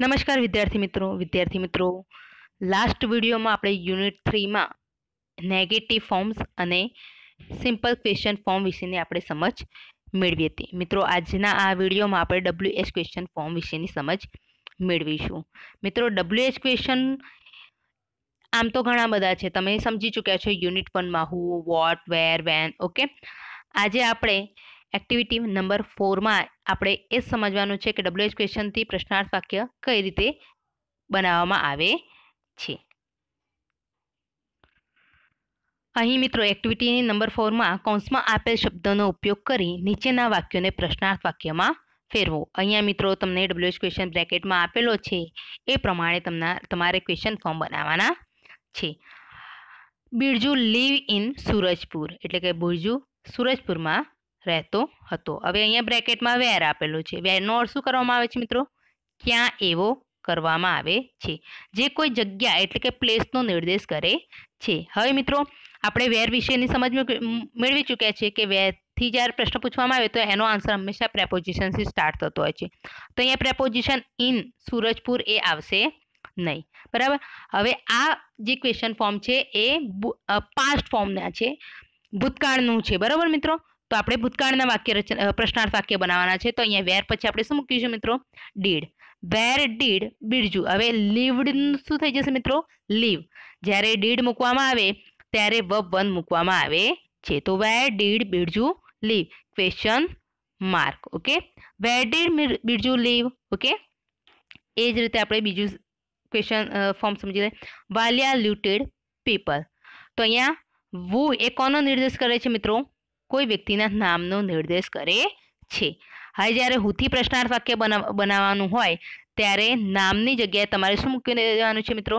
નમસ્કાર વિદ્યાર્થી મિત્રો વિદ્યાર્થી મિત્રો લાસ્ટ વિડીયોમાં આપણે યુનિટ થ્રીમાં નેગેટિવ ફોર્મ્સ અને સિમ્પલ ક્વેશ્ચન ફોર્મ વિશેની આપણે સમજ મેળવી હતી મિત્રો આજના આ વિડીયોમાં આપણે ડબલ્યુ એચ ક્વેશ્ચન ફોર્મ વિશેની સમજ મેળવીશું મિત્રો ડબલ્યુ એચ ક્વેશ્ચન આમ તો ઘણા બધા છે તમે સમજી ચૂક્યા છો યુનિટ વનમાં who what where when okay આજે આપણે એક્ટિવિટી નંબર ફોરમાં આપણે એ સમજવાનું છે કે ડબલ્યુએચ ક્વેશ્ચનથી પ્રશ્નાર્થ વાક્ય કઈ રીતે બનાવવામાં આવે છે અહીં મિત્રો એક્ટિવિટી નંબર ફોરમાં કૌંસમાં આપેલ શબ્દનો ઉપયોગ કરી નીચેના વાક્યોને પ્રશ્નાર્થ વાક્યમાં ફેરવો અહીંયા મિત્રો તમને ડબલ્યુ ડબલ્યુએચ ક્વેશ્ચન બ્રેકેટમાં આપેલો છે એ પ્રમાણે તમને તમારે ક્વેશ્ચન ફોર્મ બનાવવાના છે બિરજુ લીવ ઇન સુરજપુર એટલે કે બિરજુ સુરજપુરમાં રહેતો હતો હવે અહીંયા બ્રેકેટમાં વેર આપેલો છે વેરનો અર્થ શું કરવામાં આવે છે મિત્રો ક્યાં એવો કરવામાં આવે છે જે કોઈ જગ્યા એટલે કે પ્લેસનો નિર્દેશ કરે છે હવે મિત્રો આપણે વેર વિશેની સમજ મેળવી ચૂક્યા છે કે વેરથી જ્યારે પ્રશ્ન પૂછવામાં આવે તો એનો આન્સર હંમેશા પ્રેપોઝિશનથી સ્ટાર્ટ થતો હોય છે તો અહીંયા પ્રેપોઝિશન ઇન સૂરજપુર એ આવશે નહીં બરાબર હવે આ જે ક્વેશ્ચન ફોર્મ છે એ પાસ્ટ ફોર્મના છે ભૂતકાળનું છે બરાબર મિત્રો આપણે ભૂતકાળના વાક્ય રચના પ્રશ્નાર્થ વાક્ય બનાવવાનો છે તો અહીંયા વેર પછી આપણે શું મૂકીશું મિત્રો ડીડ વેર ડીડ બીડજુ હવે લિવડ શું થઈ જશે મિત્રો લિવ જ્યારે ડીડ મૂકવામાં આવે ત્યારે verb 1 મૂકવામાં આવે છે તો વેર ડીડ બીડજુ live question mark okay where did બીડજુ લિવ ઓકે એ જ રીતે આપણે બીજો ક્વેશ્ચન ફોર્મ સમજી લે વાલ્યુટેડ પેપર તો અહીંયા Who એ કોનો નિર્દેશ કરે છે મિત્રો કોઈ વ્યક્તિના નામનો નિર્દેશ કરે છે હવે જ્યારે હુથી પ્રશ્નાર્થ વાક્ય બનાવવાનું હોય ત્યારે નામની જગ્યાએ તમારે શું મૂકી દેવાનું છે મિત્રો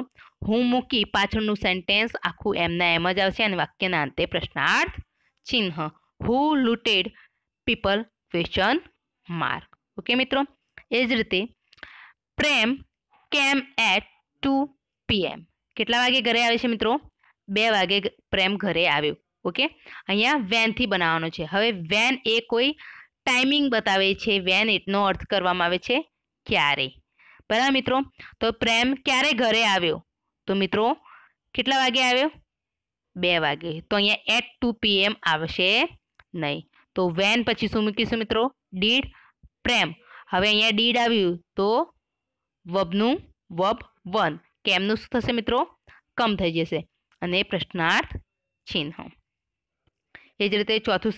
હું મૂકી પાછળનું સેન્ટેન્સ આખું એમના એમ જ આવશે અને વાક્યના અંતે પ્રશ્નાર્થ ચિહ્ન who looted people question mark okay મિત્રો એ જ રીતે પ્રેમ કેમ એટ ટુ પીએમ કેટલા વાગે ઘરે આવે છે મિત્રો બે વાગે પ્રેમ ઘરે આવ્યો ઓકે અહીંયા વેનથી બનાવવાનો છે હવે વેન એ કોઈ ટાઈમિંગ બતાવે છે વેન એટનો અર્થ કરવામાં આવે છે ક્યારે બરાબર મિત્રો તો પ્રેમ ક્યારે ઘરે આવ્યો તો મિત્રો કેટલા વાગે આવ્યો બે વાગે તો અહીંયા એટ ટુ પીએમ આવશે નહીં તો વેન પછી શું મૂકીશું મિત્રો ડીડ પ્રેમ હવે અહીંયા ડીડ આવ્યું તો વબનું વબ વન કેમનું શું થશે મિત્રો કમ થઈ જશે અને પ્રશ્નાર્થ ચિહ્ન એ જ રીતે ચોથું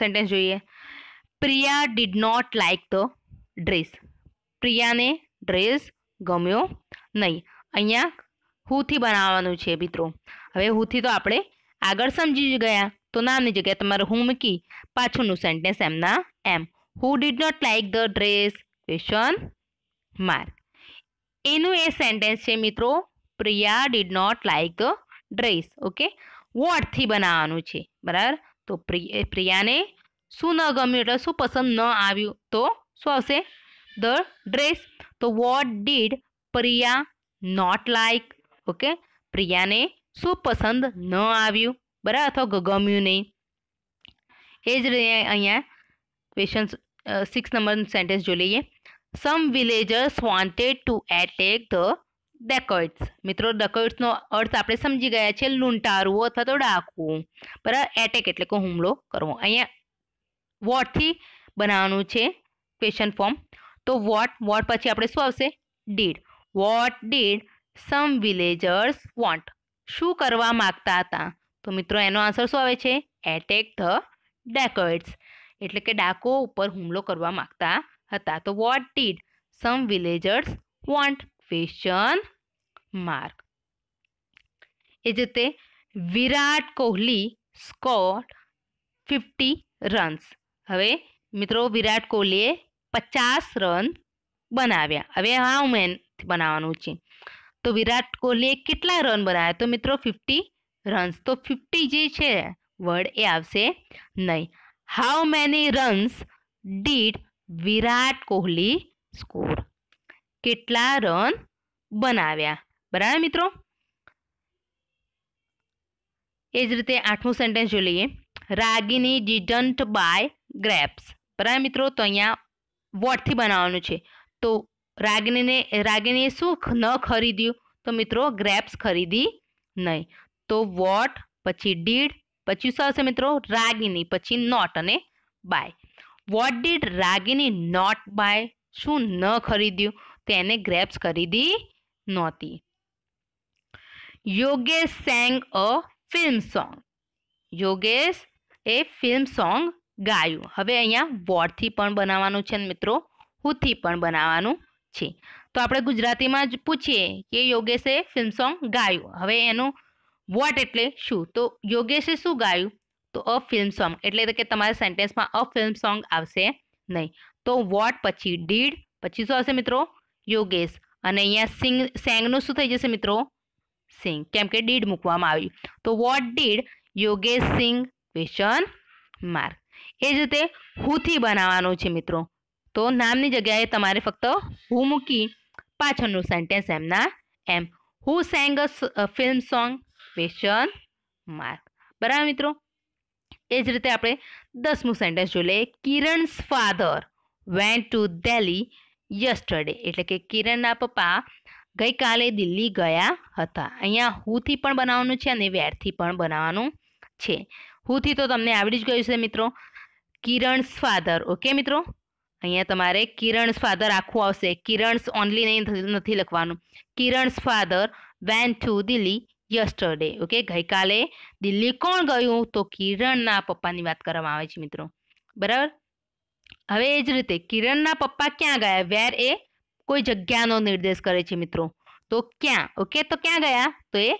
સેન્ટેન્સ જોઈએ Priya did not like the dress પ્રિયાને ડ્રેસ ગમ્યો નહીં અહીંયા હુથી બનાવવાનું છે મિત્રો હવે હુથી તો આપણે આગળ સમજી ગયા તો નામની જગ્યાએ તમારે હું મૂકી પાછળનું સેન્ટેન્સ એમના એમ who did not like the dress question mark એનું એ સેન્ટેન્સ છે મિત્રો Priya did not like the dress okay વોટથી બનાવવાનું છે બરાબર તો પ્રિયાને શું ન ગમ્યું એટલે શું પસંદ ન આવ્યું તો શું આવશે ધ ડ્રેસ તો what did Priya not like okay પ્રિયાને શું પસંદ ન આવ્યું બરાબર અથવા ગમ્યું નહીં એ જ રીતે અહીંયા ક્વેશ્ચન સિક્સ નંબર સેન્ટેન્સ જોઈ લઈએ some villagers wanted to attack the dacoits મિત્રો ડકોઇટ્સનો અર્થ આપણે સમજી ગયા છે લૂંટારવું અથવા તો ડાકવું બરાબર એટેક એટલે કે હુમલો કરવો અહીંયા વોટથી બનાવવાનું છે ક્વેશ્ચન ફોર્મ તો વોટ વોટ પછી આપણે શું આવશે did what did some villagers want શું કરવા માગતા હતા તો મિત્રો એનો આન્સર શું આવે છે એટેક ધ ડેકોઇટ્સ એટલે કે ડાકો ઉપર હુમલો કરવા માગતા હતા તો what did some villagers want question mark એટલે વિરાટ કોહલી સ્કોર્ડ 50 રન્સ હવે મિત્રો વિરાટ કોહલીએ 50 રન બનાવ્યા હવે હાઉ મેન બનાવવાનું છે તો વિરાટ કોહલીએ કેટલા રન બરાયા તો મિત્રો 50 રન્સ તો 50 જે છે વર્ડ એ આવશે નહીં how many runs did Virat Kohli score કેટલા રન બનાવ્યા બરાબર મિત્રો એ જ રીતે આઠમું સેન્ટેન્સ જોઈ લઈએ રાગીની ડિડન્ટ બાય ગ્રેપ્સ બરાબર મિત્રો તો અહીંયા વોટથી બનાવવાનું છે તો રાગીનીને રાગીનીએ શું ન ખરીદ્યું તો મિત્રો ગ્રેપ્સ ખરીદી નહીં તો વોટ પછી ડીડ પછી શું આવશે મિત્રો રાગીની પછી નોટ અને buy what did Ragini not buy શું ન ખરીદ્યું તો એને ગ્રેપ્સ ખરીદી નહોતી Yogesh sang a film song Yogesh એ ફિલ્મ સોંગ ગાયું હવે અહીંયા વોટથી પણ બનાવવાનું છે ને મિત્રો હુથી પણ બનાવવાનું છે તો આપણે ગુજરાતીમાં જ પૂછીએ કે યોગેશે ફિલ્મ સોંગ ગાયું હવે એનું વોટ એટલે શું તો યોગેશે શું ગાયું તો અ ફિલ્મ સોંગ એટલે કે તમારા સેન્ટેન્સમાં અ ફિલ્મ સોંગ આવશે નહીં તો વોટ પછી ડીડ પછી શું આવશે મિત્રો યોગેશ અને અહીંયા સિંગ સેંગનું શું થઈ જશે મિત્રો સિંહ કેમ કે ડીડ મૂકવામાં આવ્યું તો what did Yogesh sing question mark એ જ રીતે હુથી બનાવવાનું છે મિત્રો તો નામની જગ્યાએ તમારે ફક્ત હુ મૂકી પાછળનું સેન્ટેન્સ એમના એમ who sang a film song question mark બરાબર મિત્રો એ જ રીતે આપણે દસમું સેન્ટેન્સ જોઈ લઈએ Kiran's father went to Delhi yesterday એટલે કે કિરણના પપ્પા ગઈકાલે દિલ્હી ગયા હતા અહીંયા હુથી પણ બનાવવાનું છે અને વેરથી પણ બનાવવાનું છે હુથી તો તમને આવડી જ ગયું છે મિત્રો કિરણ્સ ફાધર ઓકે મિત્રો અહીંયા તમારે કિરણ્સ ફાધર આખું આવશે કિરણ્સ ઓનલી નહીં નથી લખવાનું Kiran's father went to Delhi yesterday okay ગઈકાલે દિલ્હી કોણ ગયું તો કિરણના પપ્પાની વાત કરવામાં આવે છે મિત્રો બરાબર હવે એ જ રીતે કિરણના પપ્પા ક્યાં ગયા વેર એ कोई जगहનો નિર્દેશ કરે છે મિત્રો તો ક્યાં ઓકે તો ક્યાં ગયા તો એ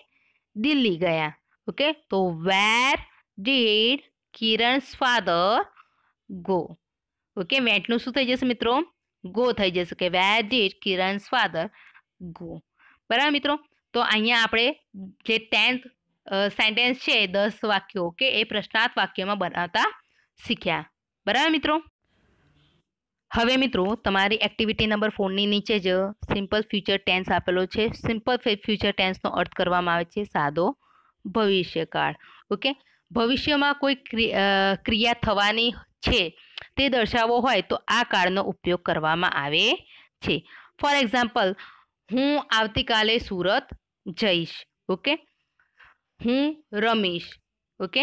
દિલ્હી ગયા ઓકે તો where did Kiran's father go okay વેરટ નું શું થઈ જશે મિત્રો ગો થઈ જશે કે where did Kiran's father go બરાબર મિત્રો તો અહીંયા આપણે જે 10th સેન્ટેન્સ છે 10 વાક્યો ઓકે એ પ્રશ્નાત વાક્યમાં બનાવતા શીખ્યા બરાબર મિત્રો હવે મિત્રો તમારી એક્ટિવિટી નંબર ફોરની નીચે જ સિમ્પલ ફ્યુચર ટેન્સ આપેલો છે સિમ્પલ ફ્યુચર ટેન્સનો અર્થ કરવામાં આવે છે સાદો ભવિષ્યકાળ ઓકે ભવિષ્યમાં કોઈ ક્રિયા થવાની છે તે દર્શાવવો હોય તો આ કાળનો ઉપયોગ કરવામાં આવે છે ફોર એક્ઝામ્પલ હું આવતીકાલે સુરત જઈશ ઓકે હું રમીશ ઓકે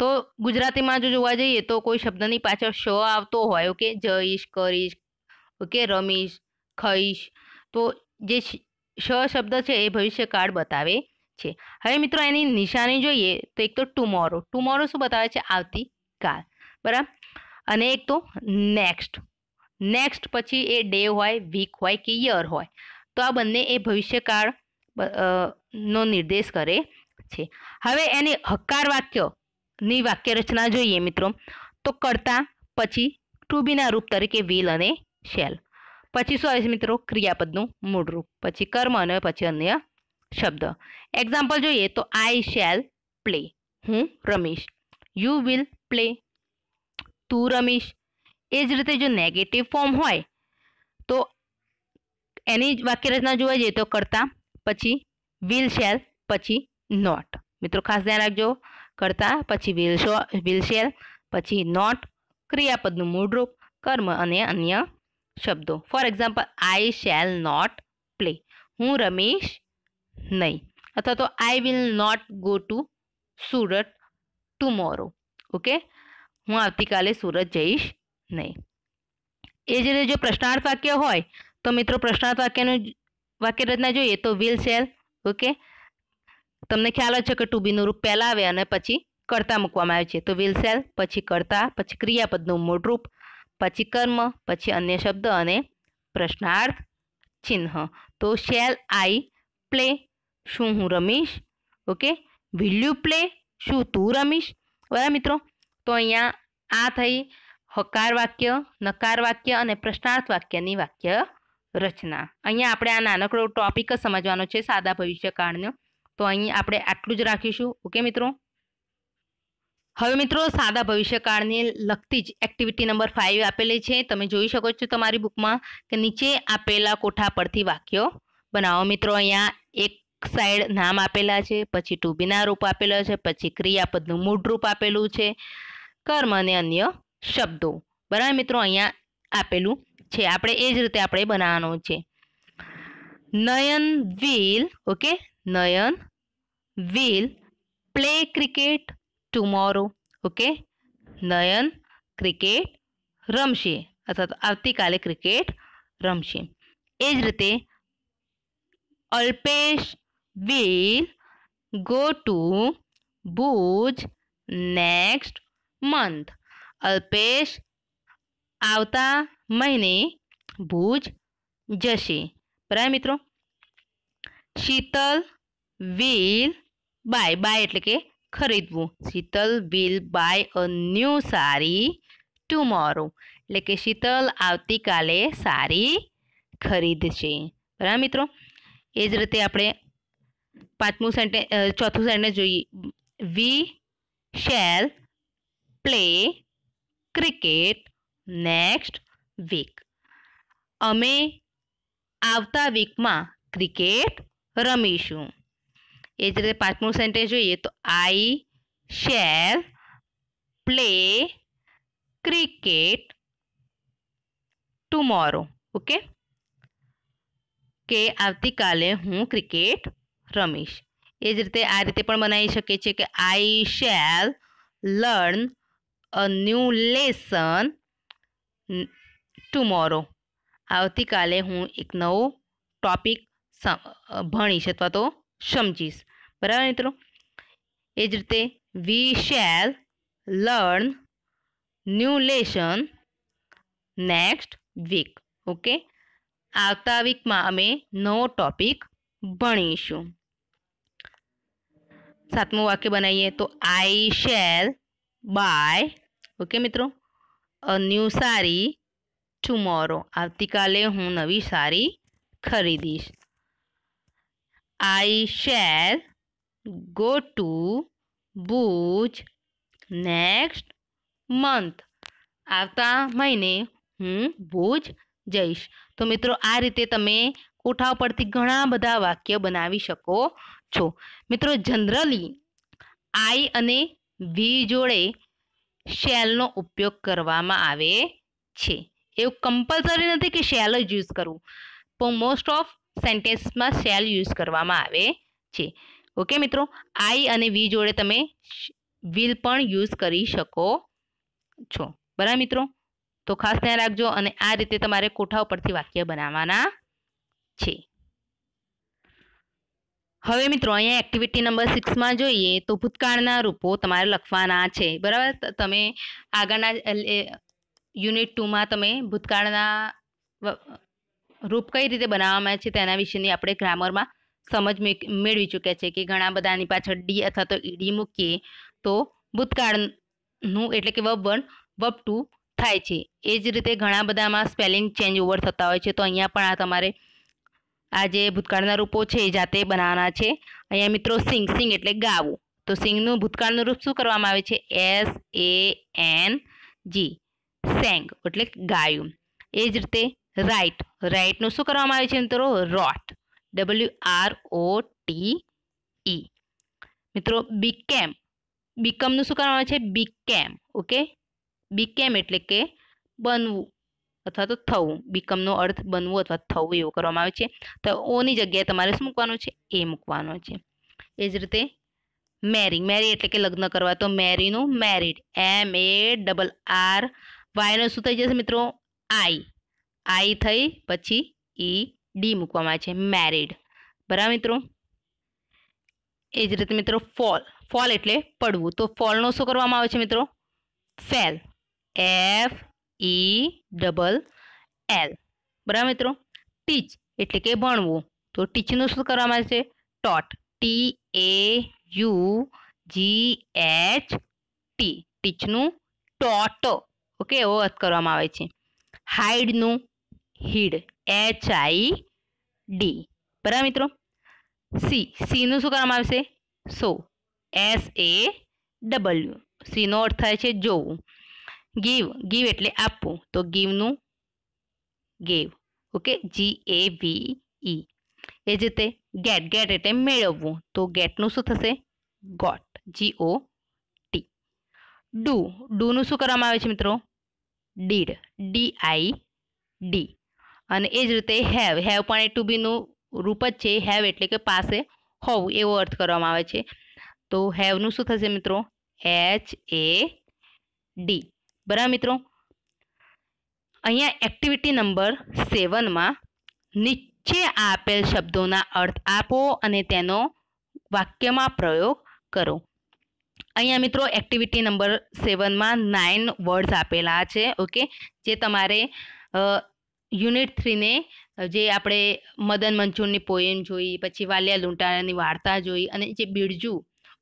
તો ગુજરાતીમાં જો જોવા જઈએ તો કોઈ શબ્દની પાછળ શ આવતો હોય ઓકે જઈશ કરીશ ઓકે રમીશ ખઈશ તો જે શ શબ્દ છે એ ભવિષ્યકાળ બતાવે છે હવે મિત્રો એની નિશાની જોઈએ તો એક તો ટુમોરો ટુમોરો શું બતાવે છે આવતીકાલ બરાબર અને એક તો નેક્સ્ટ નેક્સ્ટ પછી એ ડે હોય વીક હોય કે યર હોય તો આ બંને એ ભવિષ્યકાળ નો નિર્દેશ કરે છે હવે એને હકાર વાક્ય नई वाक्य रचना જોઈએ મિત્રો તો કર્તા પછી ટુ બી ના રૂપ તરીકે વિલ અને શેલ પછી શું આવશે મિત્રો ક્રિયાપદ નું મૂળ રૂપ પછી કર્મ અને પછી અન્ય શબ્દ एग्जांपल જોઈએ તો આઈ શેલ પ્લે હું રમેશ યુ વિલ પ્લે તું રમેશ એ જ રીતે જો નેગેટિવ ફોર્મ હોય તો એની વાક્ય રચના જોવાય જે તો કર્તા પછી વિલ શેલ પછી નોટ મિત્રો ખાસ ધ્યાન રાખજો કરતા પછી વિલશો વિલશેલ પછી નોટ ક્રિયાપદનું મૂળરૂપ કર્મ અને અન્ય શબ્દો for example I shall not play હું રમીશ નહીં અથવા તો I will not go to Surat tomorrow okay હું આવતીકાલે સુરત જઈશ નહીં એ જ રીતે જો પ્રશ્નાર્થ વાક્ય હોય તો મિત્રો પ્રશ્નાર્થ વાક્યનું વાક્ય રચના જોઈએ તો વિલ શેલ ઓકે તમને ખ્યાલ જ છે કે ટુબીનું રૂપ પહેલાં આવે અને પછી કરતા મૂકવામાં આવે છે તો વિલ સેલ પછી કરતા પછી ક્રિયાપદનું મૂળરૂપ પછી કર્મ પછી અન્ય શબ્દ અને પ્રશ્નાર્થ ચિહ્ન તો શેલ આઈ પ્લે શું હું રમીશ ઓકે વિલ યુ પ્લે શું તું રમીશ બરાબર મિત્રો તો અહીંયા આ થઈ હકાર વાક્ય નકાર વાક્ય અને પ્રશ્નાર્થ વાક્યની વાક્ય રચના અહીંયા આપણે આ નાનકડો ટોપિક જ સમજવાનો છે સાદા ભવિષ્યકાળનો તો અહીં આપણે આટલું જ રાખીશું ઓકે મિત્રો હવે મિત્રો સાદા ભવિષ્યકાળને લગતી જ એક્ટિવિટી નંબર ફાઇવ આપેલી છે તમે જોઈ શકો છો તમારી બુકમાં કે નીચે આપેલા કોઠા પરથી વાક્યો બનાવો મિત્રો અહીંયા એક સાઈડ નામ આપેલા છે પછી ટુ રૂપ આપેલા છે પછી ક્રિયાપદનું મૂળ રૂપ આપેલું છે કર્મ અને અન્ય શબ્દો બરાબર મિત્રો અહીંયા આપેલું છે આપણે એ જ રીતે આપણે બનાવવાનું છે Nayan will okay Nayan will play cricket tomorrow okay Nayan cricket રમશે અથવા તો આવતીકાલે ક્રિકેટ રમશે એ જ રીતે Alpesh will go to Bhuj next month Alpesh આવતા મહિને ભુજ જશે બરાબર મિત્રો શીતલ વિલ બાય બાય એટલે કે ખરીદવું Shital will buy a new sari tomorrow એટલે કે શીતલ આવતીકાલે સારી ખરીદશે બરાબર મિત્રો એ જ રીતે આપણે પાંચમું સેન્ટે ચોથું સેન્ટેન્સ જોઈએ we shall play cricket next week અમે આવતા વીકમાં ક્રિકેટ રમીશું એ જ રીતે પાંચમું સેન્ટેન્સ જોઈએ તો I shall play cricket tomorrow okay કે આવતીકાલે હું ક્રિકેટ રમીશ એ જ રીતે આ રીતે પણ બનાવી શકીએ છીએ કે I shall learn a new lesson tomorrow આવતીકાલે હું એક નવો ટોપિક भाईश अथवा तो समझीश बराबर मित्रों एज रीते we shall learn new lesson next week okay आता वीक में अमे नवो टॉपिक भाईशू सातमु वाक्य बनाइए तो आई शेल बाय ओके मित्रों अ न्यू सारी टूमोरो आती का हूँ नवी सारी खरीदीश I shall go to Bhuj next month. આવતા મહિને હું ભુજ જઈશ તો મિત્રો આ રીતે તમે કોઠા પરથી ઘણા બધા વાક્ય બનાવી શકો છો મિત્રો જનરલી આઈ અને વી જોડે શેલનો ઉપયોગ કરવામાં આવે છે એવું કમ્પલસરી નથી કે શેલ જ યુઝ કરવું પણ મોસ્ટ ઓફ સેન્ટેન્સમાં શેલ યુઝ કરવામાં આવે છે ઓકે મિત્રો આઈ અને વી જોડે તમે વિલ પણ યુઝ કરી શકો છો બરાબર મિત્રો તો ખાસ ધ્યાન રાખજો અને આ રીતે તમારે કોઠા ઉપરથી વાક્ય બનાવવાના છે હવે મિત્રો અહીંયા એક્ટિવિટી નંબર સિક્સમાં જોઈએ તો ભૂતકાળના રૂપો તમારે લખવાના છે બરાબર તમે આગળના યુનિટ ટુમાં તમે ભૂતકાળના રૂપ કઈ રીતે બનાવવામાં આવે છે તેના વિશેની આપણે ગ્રામરમાં સમજ મેળવી ચૂક્યા છે કે ઘણા બધાની પાછળ ડી અથવા તો ઈડી મૂકીએ તો ભૂતકાળનું એટલે કે વબ વન વબ ટુ થાય છે એ જ રીતે ઘણા બધામાં સ્પેલિંગ ચેન્જ ઓવર થતા હોય છે તો અહીંયા પણ આ તમારે આ જે ભૂતકાળના રૂપો છે એ જાતે બનાવવાના છે અહીંયા મિત્રો સિંગ સિંગ એટલે ગાવું તો સિંગનું ભૂતકાળનું રૂપ શું કરવામાં આવે છે S A N G sang એટલે ગાયું એ જ રીતે રાઇટ રાઇટનું શું કરવામાં આવે છે મિત્રો wrote W R O T E મિત્રો બીકેમ બીકમનું શું કરવામાં આવે છે બીકેમ ઓકે બીકેમ એટલે કે બનવું અથવા તો થવું બીકમનો અર્થ બનવું અથવા થવું એવું કરવામાં આવે છે તો ઓની જગ્યાએ તમારે શું મૂકવાનું છે એ મૂકવાનો છે એ જ રીતે મેરી મેરી એટલે કે લગ્ન કરવા તો મેરીનું married M A double R વાયનો શું થઈ જશે મિત્રો આઈ આઈ થઈ પછી ઈ ડી મૂકવામાં આવે છે મેરીડ બરાબર મિત્રો એ જ રીતે મિત્રો ફોલ ફોલ એટલે પડવું તો ફોલનો શું કરવામાં આવે છે મિત્રો fell F E double L બરાબર મિત્રો ટીચ એટલે કે ભણવું તો ટીચનું શું કરવામાં આવે છે taught T A U G H T ટીચનું ટોટ ઓકે એવો અર્થ કરવામાં આવે છે હાઇડનું હીડ એચ આઈ ડી બરાબર મિત્રો સી સીનું શું કરવામાં આવશે સો એસ એ ડબલ્યુ સીનો અર્થ થાય છે જોવું ગીવ ગીવ એટલે આપવું તો ગીવનું ગેવ ઓકે જી એ વી ઈ એ જ રીતે ગેટ ગેટ એટલે મેળવવું તો ગેટનું શું થશે got G O T do ડુનું શું કરવામાં આવે છે મિત્રો ડીડ ડી આઈ ડી અને એ જ રીતે હેવ હેવ પણ એ ટુ બીનું રૂપ જ છે હેવ એટલે કે પાસે હોવું એવો અર્થ કરવામાં આવે છે તો હેવનું શું થશે મિત્રો એચ એ ડી બરાબર મિત્રો અહીંયા એક્ટિવિટી નંબર સેવનમાં નીચે આપેલ શબ્દોના અર્થ આપો અને તેનો વાક્યમાં પ્રયોગ કરો અહીંયા મિત્રો એક્ટિવિટી નંબર સેવનમાં નાઇન વર્ડ્સ આપેલા છે ઓકે જે તમારે યુનિટ થ્રીને જે આપણે મદન મંચુરની પોએમ જોઈ પછી વાલિયા લૂંટારાની વાર્તા જોઈ અને જે Birju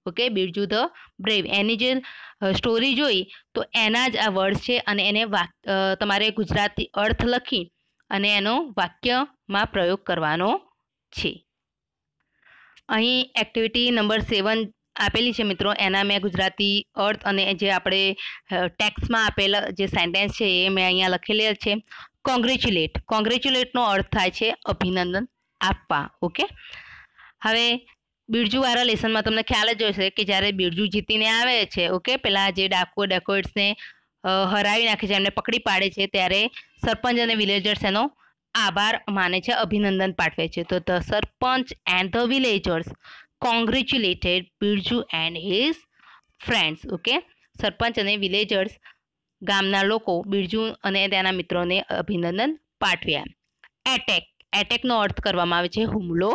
okay Birju the brave એની જે સ્ટોરી જોઈ તો એના જ આ વર્ડ છે અને એને વાક તમારે ગુજરાતી અર્થ લખી અને એનો વાક્યમાં પ્રયોગ કરવાનો છે અહીં એક્ટિવિટી નંબર સેવન આપેલી છે મિત્રો એના મેં ગુજરાતી અર્થ અને જે આપણે ટેક્સમાં આપેલા જે સેન્ટેન્સ છે એ મેં અહીંયા લખેલી છે કોંગ્રેચ્યુલેટ કોંગ્રેચ્યુલેટનો અર્થ થાય છે અભિનંદન આપવા ઓકે હવે બિરજુવાળા લેસનમાં તમને ખ્યાલ જ હશે કે જ્યારે બિરજુ જીતીને આવે છે ઓકે પેલા જે ડાકુ ડેકોઇટ્સને હરાવી નાખે છે એમને પકડી પાડે છે ત્યારે સરપંચ અને વિલેજર્સ એનો આભાર માને છે અભિનંદન પાઠવે છે તો the sarpanch and the villagers congratulated Birju and his friends okay sarpanch અને વિલેજર્સ ગામના લોકો બિરજુ અને તેના મિત્રોને અભિનંદન પાઠવ્યા એટેક એટેકનો અર્થ કરવામાં આવે છે હુમલો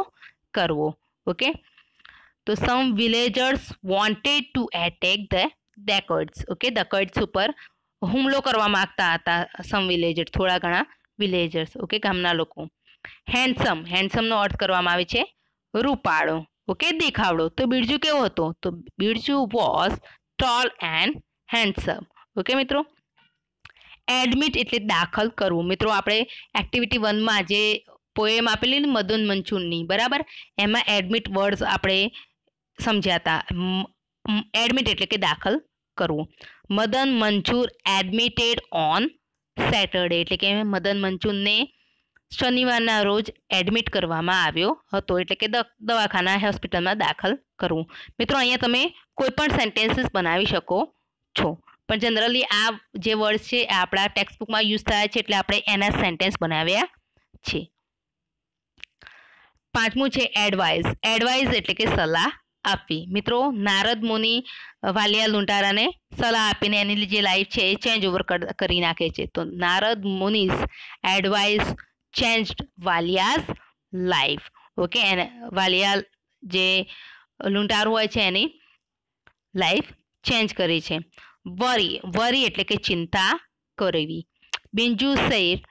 કરવો ઓકે તો some villagers wanted to attack the dacoits okay the dacoits ઉપર હુમલો કરવા માગતા હતા સમ વિલેજર્સ થોડા ઘણા વિલેજર્સ ઓકે ગામના લોકો હેન્ડસમ હેન્ડસમનો અર્થ કરવામાં આવે છે રૂપાળો ઓકે દેખાવડો તો બિરજુ કેવો હતો તો Birju was tall and handsome okay મિત્રો એડમિટ એટલે દાખલ કરવું મિત્રો આપણે એક્ટિવિટી વનમાં જે પોએમ આપેલી ને મદન મંચુનની બરાબર એમાં એડમિટ વર્ડ્સ આપણે સમજ્યા હતા એડમિટ એટલે કે દાખલ કરવું મદન મંચુર એડમિટેડ ઓન સેટરડે એટલે કે મદન મંચુરને શનિવારના રોજ એડમિટ કરવામાં આવ્યો હતો એટલે કે દવાખાના હોસ્પિટલમાં દાખલ કરવું મિત્રો અહીંયા તમે કોઈ પણ સેન્ટેન્સીસ બનાવી શકો છો પણ જનરલી આ જે વર્ડ છે એ આપણા ટેક્સ્ટબુકમાં યુઝ થયા છે એટલે આપણે એના સેન્ટેન્સ બનાવ્યા છે પાંચમું છે એડવાઇઝ એડવાઇઝ એટલે કે સલાહ આપવી મિત્રો નારદ મુનિ વાલિયા લુંટારાને સલાહ આપીને એની જે લાઈફ છે એ ચેન્જ ઓવર કરી નાખે છે તો Narad Muni's advice changed Valia's life okay એને વાલિયા જે લુંટારું હોય છે એની લાઈફ ચેન્જ કરી છે વરી વરી એટલે કે ચિંતા કરવી Birju said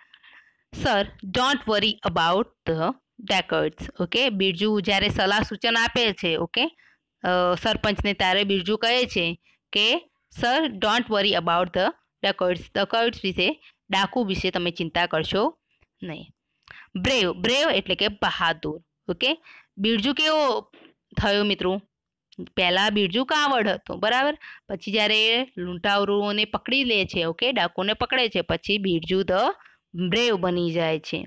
sir don't worry about the dacoits okay Birju જ્યારે સલાહ સૂચન આપે છે ઓકે સરપંચને ત્યારે બિરજુ કહે છે કે sir don't worry about the dacoits dacoits વિશે ડાકુ વિશે તમે ચિંતા કરશો નહીં બ્રેવ બ્રેવ એટલે કે બહાદુર ઓકે બિરજુ કેવો થયો મિત્રો પહેલાં બીરજુ કાવડ હતો બરાબર પછી જ્યારે એ લૂંટાવરુઓને પકડી લે છે ઓકે ડાકુને પકડે છે પછી બિરજુ ધ બ્રેવ બની જાય છે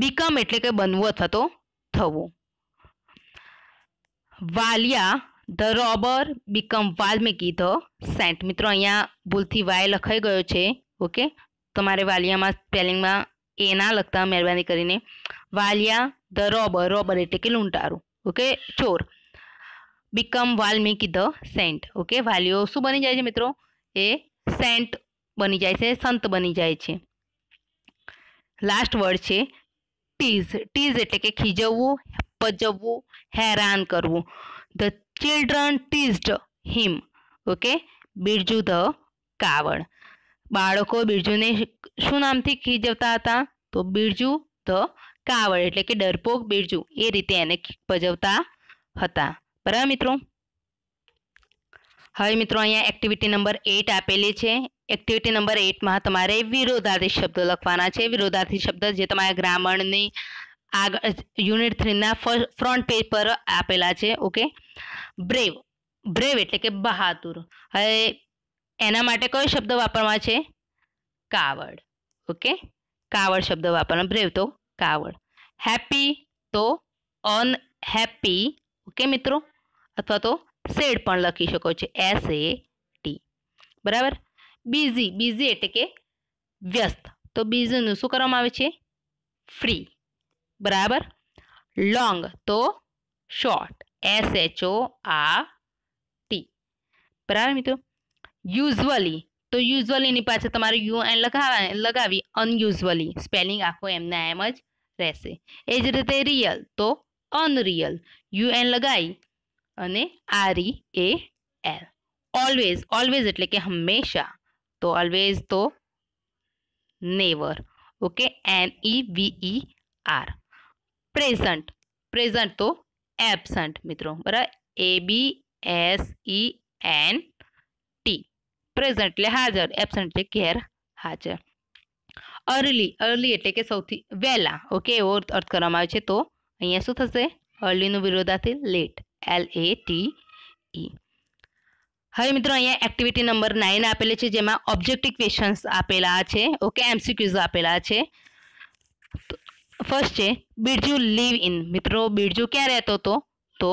બીકમ એટલે કે બનવો થતો થવો Valia the robber become Valmiki the saint મિત્રો અહીંયા ભૂલથી વાય લખાઈ ગયો છે ઓકે તમારે વાલિયામાં સ્પેલિંગમાં એ ના લખતા મહેરબાની કરીને વાલિયા ધ રોબર રોબર એટલે કે લૂંટારું ઓકે ચોર become Valmiki the saint okay વાલીઓ શું બની જાય છે મિત્રો એ સેન્ટ બની જાય છે સંત બની જાય છે લાસ્ટ વર્ડ છે ટીઝ ટીઝ એટલે કે ખીજવવું પજવવું હેરાન કરવું the children teased him okay Birju the coward બાળકો બિરજુને શું નામથી ખીજવતા હતા તો બિરજુ ધ કાવડ એટલે કે ડરપોક બિરજુ એ રીતે એને પજવતા હતા બરાબર મિત્રો હવે મિત્રો અહીંયા એક્ટિવિટી નંબર એઇટ આપેલી છે એક્ટિવિટી નંબર એઇટમાં તમારે વિરોધાર્થી શબ્દો લખવાના છે વિરોધાર્થી શબ્દ જે તમારા ગ્રામણની આગળ યુનિટ થ્રીના ફ્રન્ટ પેજ પર આપેલા છે ઓકે બ્રેવ બ્રેવ એટલે કે બહાદુર હવે એના માટે કયો શબ્દ વાપરવા છે કાવડ ઓકે કાવડ શબ્દ વાપરવાનો બ્રેવ તો કાવડ હેપી તો અનહેપી ઓકે મિત્રો અથવા તો શેડ પણ લખી શકો છો એસ એ ટી બરાબર બીઝી બીઝી એટલે કે વ્યસ્ત તો બીઝીનું શું કરવામાં આવે છે ફ્રી બરાબર લોંગ તો શોર્ટ એસ એચ ઓ આ ટી બરાબર મિત્રો યુઝવલી તો યુઝવલીની પાછળ તમારે યુ એન લગાવવા લગાવી અનયુઝવલી સ્પેલિંગ આખો એમના એમ જ રહેશે એ જ રીતે રિયલ તો અનરિયલ યુ એન લગાવી અને R E A L always always એટલે કે હંમેશા તો ઓલવેઝ તો never okay N E V E R present present તો એબસન્ટ મિત્રો બરાબર A B S E N T present એટલે હાજર એબસન્ટ એટલે કેર હાજર અર્લી અર્લી એટલે કે સૌથી વહેલા ઓકે એવો અર્થ કરવામાં આવે છે તો અહીંયા શું થશે અર્લીનું વિરોધાથી late L A T E હવે મિત્રો અહીંયા એક્ટિવિટી નંબર નાઇન આપેલી છે જેમાં ઓબ્જેક્ટિવ ક્વેશ્ચન્સ આપેલા છે ઓકે એમસીક્યુઝ આપેલા છે ફર્સ્ટ છે બિરજુ લીવ ઇન મિત્રો બિરજુ ક્યાં રહેતો હતો તો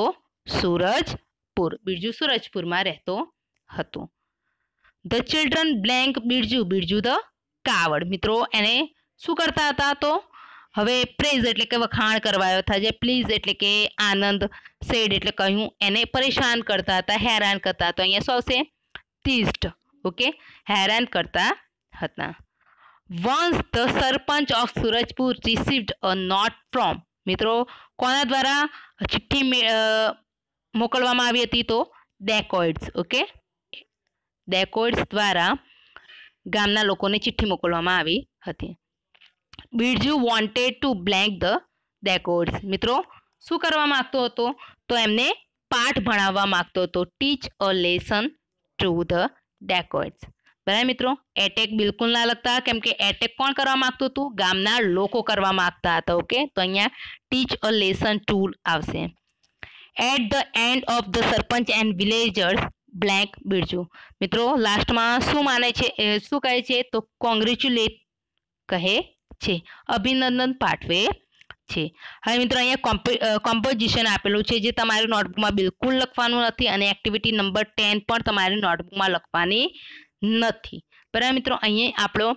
સુરજપુર બિરજુ સુરજપુરમાં રહેતો હતો the children blank Birju Birju the coward મિત્રો એને શું કરતા હતા તો હવે પ્રેઝ એટલે કે વખાણ કરવાયો હતા જે પ્લીઝ એટલે કે આનંદ સેડ એટલે કહ્યું એને પરેશાન કરતા હતા હેરાન કરતા તો અહીંયા શું આવશે તીસ્ટ ઓકે હેરાન કરતા હતા once the sarpanch of Surajpur received a note from મિત્રો કોના દ્વારા ચિઠ્ઠી મોકલવામાં આવી હતી તો ડેકોઇડ્સ ઓકે ડેકોઇડ્સ દ્વારા ગામના લોકોને ચિઠ્ઠી મોકલવામાં આવી હતી Birju wanted to blank the dacoits મિત્રો શું કરવા માગતો હતો તો એમને પાઠ ભણાવવા માગતો હતો teach a lesson to the dacoits બરાબર મિત્રો એટેક e બિલકુલ ના લગતા કેમ કે એટેક e કોણ કરવા માગતું હતું ગામના લોકો કરવા માગતા હતા ઓકે તો અહીંયા ટીચ અ લેસન ટૂલ આવશે at the end of the sarpanch and villagers blank Birju મિત્રો લાસ્ટમાં શું માને છે શું કહે છે તો કોંગ્રેચ્યુલેટ કહે છે અભિનંદન પાઠવે છે હવે મિત્રો અહીંયા કોમ્પોઝિશન આપેલું છે જે તમારે નોટબુકમાં બિલકુલ લખવાનું નથી અને એક્ટિવિટી નંબર ટેન પણ તમારે નોટબુકમાં લખવાની નથી બરાબર મિત્રો અહીંયા આપણો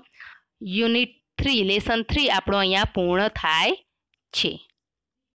યુનિટ થ્રી લેસન થ્રી આપણો અહીંયા પૂર્ણ થાય છે